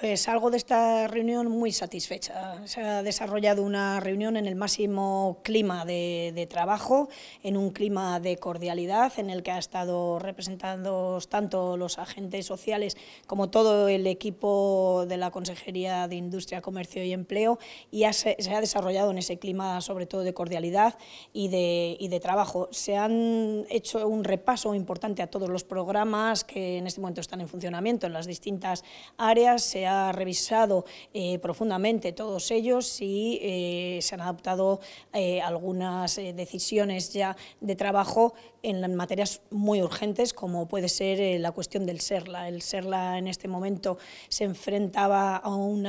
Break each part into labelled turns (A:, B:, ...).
A: Pues, salgo algo de esta reunión muy satisfecha. Se ha desarrollado una reunión en el máximo clima de, trabajo, en un clima de cordialidad en el que ha estado representados tanto los agentes sociales como todo el equipo de la Consejería de Industria, Comercio y Empleo y se, ha desarrollado en ese clima sobre todo de cordialidad y de, trabajo. Se han hecho un repaso importante a todos los programas que en este momento están en funcionamiento en las distintas áreas revisado eh, profundamente todos ellos y eh, se han adoptado eh, algunas decisiones ya de trabajo en, materias muy urgentes, como puede ser la cuestión del SERLA. El SERLA en este momento se enfrentaba a un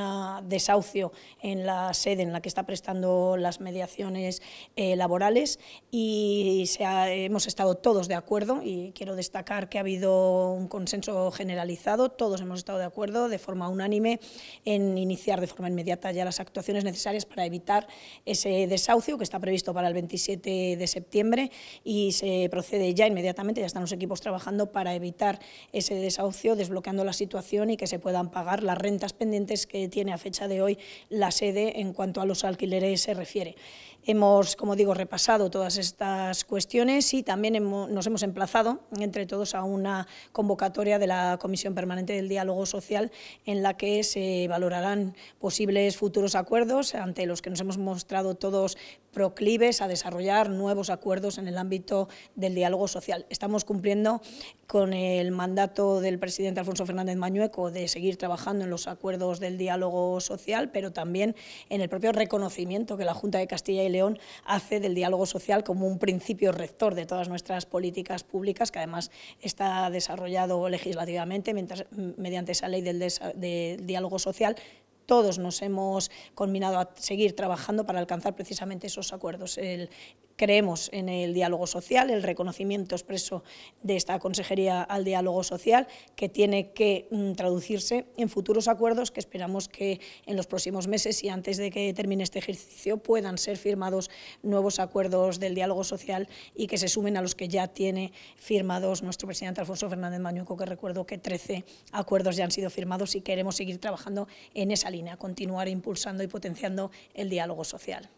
A: desahucio en la sede en la que está prestando las mediaciones laborales y se hemos estado todos de acuerdo y quiero destacar que ha habido un consenso generalizado, todos hemos estado de acuerdo de forma unánime anime en iniciar de forma inmediata ya las actuaciones necesarias para evitar ese desahucio que está previsto para el 27 de septiembre y se procede ya inmediatamente, ya están los equipos trabajando para evitar ese desahucio, desbloqueando la situación y que se puedan pagar las rentas pendientes que tiene a fecha de hoy la sede en cuanto a los alquileres se refiere. Hemos, como digo, repasado todas estas cuestiones y también nos hemos emplazado entre todos a una convocatoria de la Comisión Permanente del Diálogo Social en la que que se valorarán posibles futuros acuerdos ante los que nos hemos mostrado todos proclives a desarrollar nuevos acuerdos en el ámbito del diálogo social. Estamos cumpliendo con el mandato del presidente Alfonso Fernández Mañueco de seguir trabajando en los acuerdos del diálogo social, pero también en el propio reconocimiento que la Junta de Castilla y León hace del diálogo social como un principio rector de todas nuestras políticas públicas, que además está desarrollado legislativamente mediante esa ley del, de diálogo social, todos nos hemos combinado a seguir trabajando para alcanzar precisamente esos acuerdos. El Creemos en el diálogo social, el reconocimiento expreso de esta consejería al diálogo social, que tiene que mm, traducirse en futuros acuerdos que esperamos que en los próximos meses y antes de que termine este ejercicio puedan ser firmados nuevos acuerdos del diálogo social y que se sumen a los que ya tiene firmados nuestro presidente Alfonso Fernández Mañuco, que recuerdo que 13 acuerdos ya han sido firmados y queremos seguir trabajando en esa línea, continuar impulsando y potenciando el diálogo social.